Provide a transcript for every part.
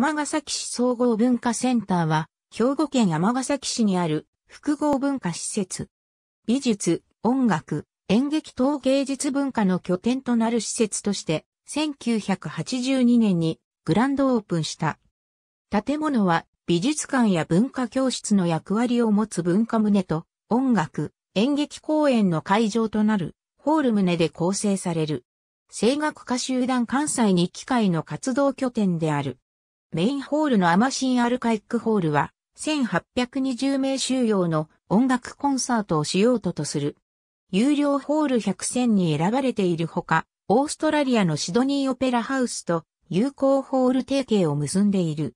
尼崎市総合文化センターは、兵庫県尼崎市にある複合文化施設。美術、音楽、演劇等芸術文化の拠点となる施設として、1982年にグランドオープンした。建物は美術館や文化教室の役割を持つ文化棟と音楽、演劇公演の会場となるホール棟で構成される。声楽歌集団関西に機械の活動拠点である。メインホールのアマシンアルカイックホールは、1820名収容の音楽コンサートをしようととする。有料ホール100選に選ばれているほか、オーストラリアのシドニーオペラハウスと友好ホール提携を結んでいる。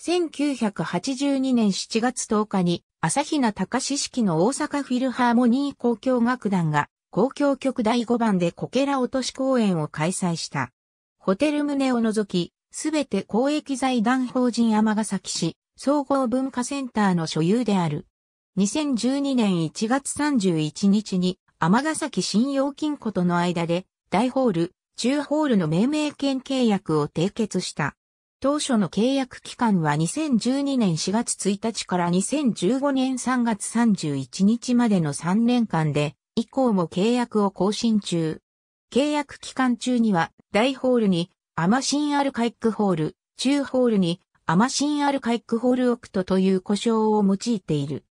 1982年7月10日に、朝比奈隆式の大阪フィルハーモニー交響楽団が、公共曲第5番でコケラ落とし公演を開催した。ホテル棟を除き、すべて公益財団法人尼崎市総合文化センターの所有である。2012年1月31日に尼崎信用金庫との間で大ホール、中ホールの命名権契約を締結した。当初の契約期間は2012年4月1日から2015年3月31日までの3年間で、以降も契約を更新中。契約期間中には、大ホールにアマシンアルカイックホール、中ホールにアマシンアルカイックホールオクトという呼称を用いている。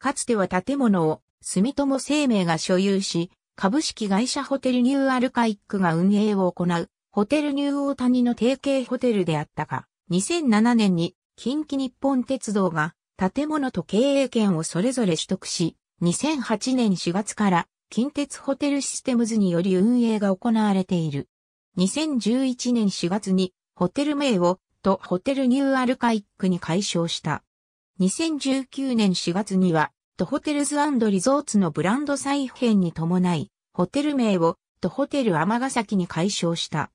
かつては建物を住友生命が所有し、株式会社ホテルニューアルカイックが運営を行う、ホテルニューオータニの提携ホテルであったが、2007年に近畿日本鉄道が建物と経営権をそれぞれ取得し、2008年4月から近鉄ホテルシステムズにより運営が行われている。2011年4月にホテル名をとホテルニューアルカイックに改称した。2019年4月には、とホテルズリゾーツのブランド再編に伴い、ホテル名をとホテル天ヶ崎に改称した。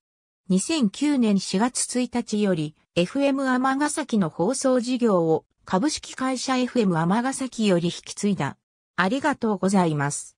2009年4月1日より、FM 天ヶ崎の放送事業を株式会社 FM 天ヶ崎より引き継いだ。ありがとうございます。